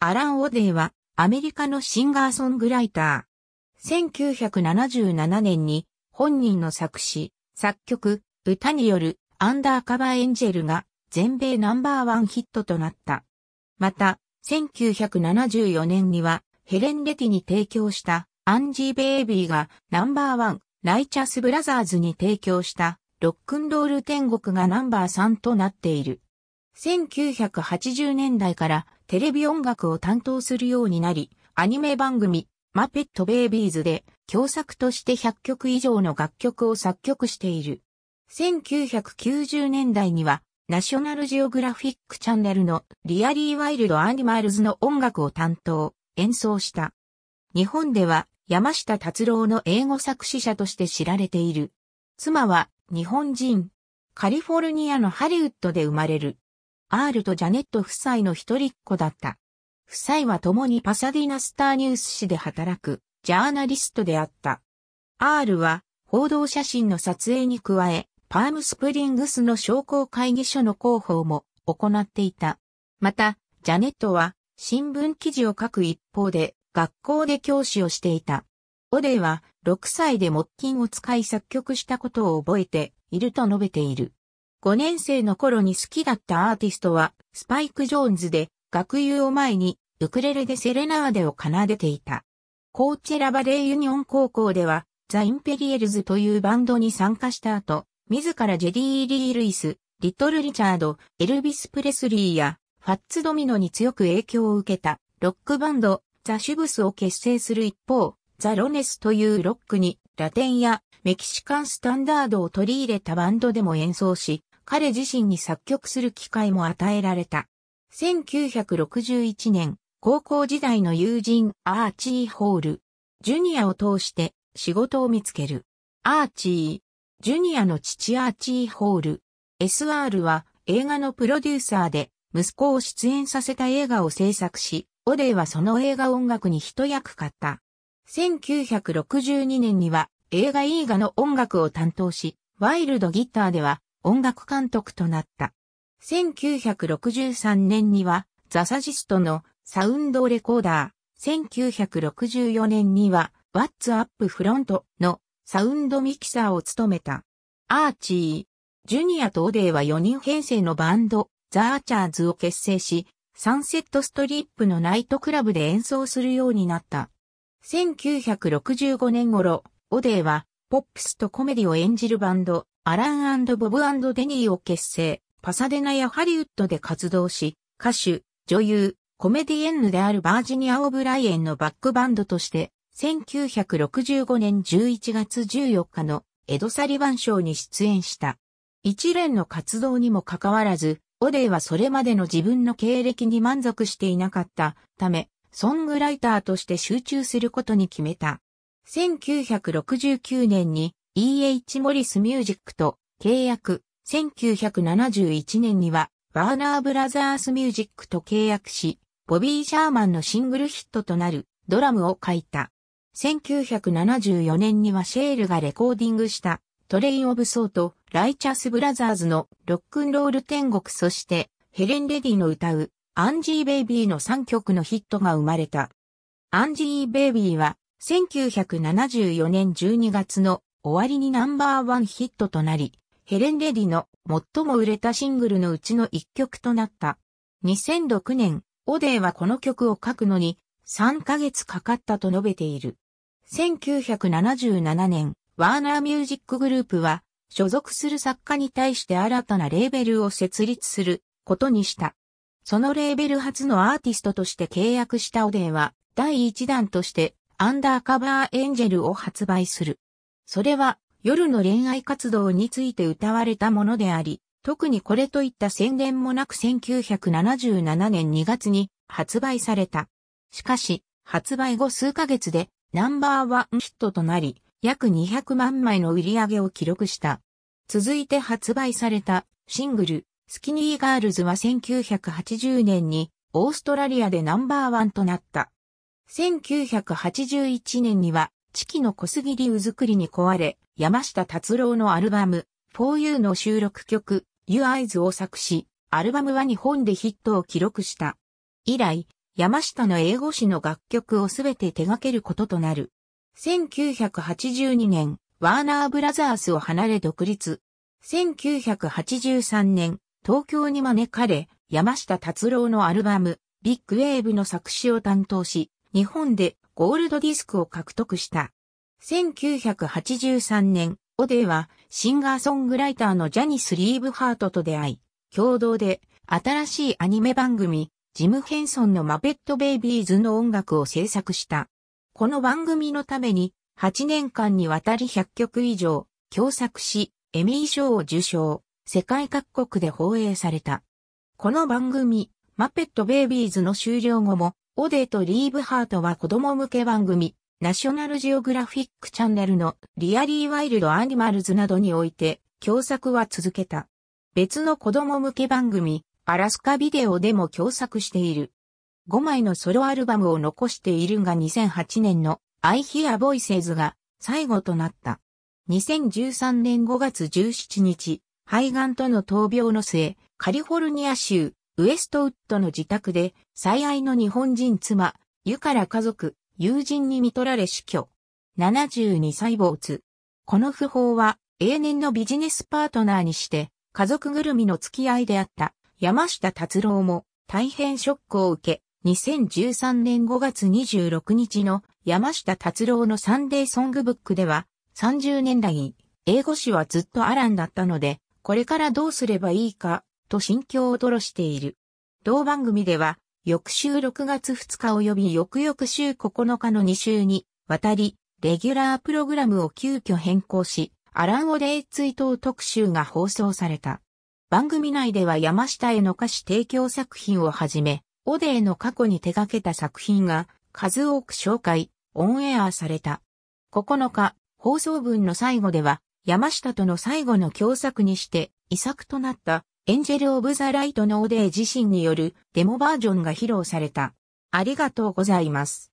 アラン・オデーは、アメリカのシンガーソングライター。1977年に、本人の作詞、作曲、歌による、アンダーカバーエンジェルが、全米ナンバーワンヒットとなった。また、1974年には、ヘレン・レティに提供した、アンジー・ベイビーが、ナンバーワン、ライチャス・ブラザーズに提供した、ロックンロール天国がナンバー3となっている。1980年代からテレビ音楽を担当するようになり、アニメ番組、マペットベイビーズで、共作として100曲以上の楽曲を作曲している。1990年代には、ナショナルジオグラフィックチャンネルのリアリーワイルドアニマルズの音楽を担当、演奏した。日本では山下達郎の英語作詞者として知られている。妻は日本人。カリフォルニアのハリウッドで生まれる。アールとジャネット夫妻の一人っ子だった。夫妻は共にパサディナスターニュース誌で働くジャーナリストであった。アールは報道写真の撮影に加え、パームスプリングスの商工会議所の広報も行っていた。また、ジャネットは新聞記事を書く一方で学校で教師をしていた。オデイは6歳で木琴を使い作曲したことを覚えていると述べている。5年生の頃に好きだったアーティストは、スパイク・ジョーンズで、学友を前に、ウクレレでセレナーデを奏でていた。コーチェラバレーユニオン高校では、ザ・インペリエルズというバンドに参加した後、自らジェディー・リー・ルイス、リトル・リチャード、エルビス・プレスリーや、ファッツ・ドミノに強く影響を受けた、ロックバンド、ザ・シュブスを結成する一方、ザ・ロネスというロックに、ラテンやメキシカンスタンダードを取り入れたバンドでも演奏し、彼自身に作曲する機会も与えられた。1961年、高校時代の友人アーチー・ホール、ジュニアを通して仕事を見つける。アーチー、ジュニアの父アーチー・ホール、SR は映画のプロデューサーで息子を出演させた映画を制作し、オデイはその映画音楽に一役買った。1962年には映画映画の音楽を担当し、ワイルドギターでは音楽監督となった。1963年には、ザサジストのサウンドレコーダー、1964年には、What's Up Front のサウンドミキサーを務めた。アーチー、ジュニアとオデーは4人編成のバンド、ザ・アーチャーズを結成し、サンセットストリップのナイトクラブで演奏するようになった。1965年頃、オデーは、ポップスとコメディを演じるバンド、アランボブデニーを結成、パサデナやハリウッドで活動し、歌手、女優、コメディエンヌであるバージニア・オブライエンのバックバンドとして、1965年11月14日のエド・サリバン賞に出演した。一連の活動にもかかわらず、オデイはそれまでの自分の経歴に満足していなかったため、ソングライターとして集中することに決めた。1969年に E.H. モリスミュージックと契約、1971年には、ワーナーブラザースミュージックと契約し、ボビー・シャーマンのシングルヒットとなるドラムを書いた。1974年にはシェールがレコーディングしたトレイン・オブ・ソーとライチャス・ブラザーズのロックンロール天国そしてヘレン・レディの歌うアンジー・ベイビーの3曲のヒットが生まれた。アンジー・ベイビーは1974年12月の終わりにナンバーワンヒットとなり、ヘレン・レディの最も売れたシングルのうちの一曲となった。2006年、オデーはこの曲を書くのに3ヶ月かかったと述べている。1977年、ワーナーミュージックグループは所属する作家に対して新たなレーベルを設立することにした。そのレーベル初のアーティストとして契約したオデーは第1弾としてアンダーカバーエンジェルを発売する。それは夜の恋愛活動について歌われたものであり、特にこれといった宣伝もなく1977年2月に発売された。しかし、発売後数ヶ月でナンバーワンヒットとなり、約200万枚の売り上げを記録した。続いて発売されたシングル、スキニーガールズは1980年にオーストラリアでナンバーワンとなった。1981年には四季の小杉龍作りに壊れ、山下達郎のアルバム、For You の収録曲、You Eyes を作詞、アルバムは日本でヒットを記録した。以来、山下の英語詞の楽曲をすべて手掛けることとなる。1982年、ワーナーブラザースを離れ独立。1983年、東京に招かれ、山下達郎のアルバム、ビッグウェーブの作詞を担当し、日本でゴールドディスクを獲得した。1983年、オデーはシンガーソングライターのジャニス・リーブハートと出会い、共同で新しいアニメ番組、ジム・ヘンソンのマペット・ベイビーズの音楽を制作した。この番組のために8年間にわたり100曲以上共作し、エミー賞を受賞、世界各国で放映された。この番組、マペット・ベイビーズの終了後もオデとリーブハートは子供向け番組、ナショナルジオグラフィックチャンネルのリアリーワイルドアニマルズなどにおいて、共作は続けた。別の子供向け番組、アラスカビデオでも共作している。5枚のソロアルバムを残しているが2008年の I Hear Voices が最後となった。2013年5月17日、肺がんとの闘病の末、カリフォルニア州ウエストウッドの自宅で、最愛の日本人妻、湯から家族、友人に見取られ死去。72歳没。この訃報は、永年のビジネスパートナーにして、家族ぐるみの付き合いであった山下達郎も大変ショックを受け、2013年5月26日の山下達郎のサンデーソングブックでは、30年代、英語詞はずっとアランだったので、これからどうすればいいかと心境を吐露している。同番組では、翌週6月2日及び翌々週9日の2週に、わたり、レギュラープログラムを急遽変更し、アラン・オデイ追悼特集が放送された。番組内では山下への歌詞提供作品をはじめ、オデイの過去に手掛けた作品が数多く紹介、オンエアされた。9日、放送分の最後では、山下との最後の共作にして、遺作となったエンジェル・オブ・ザ・ライトのオデー自身によるデモバージョンが披露された。ありがとうございます。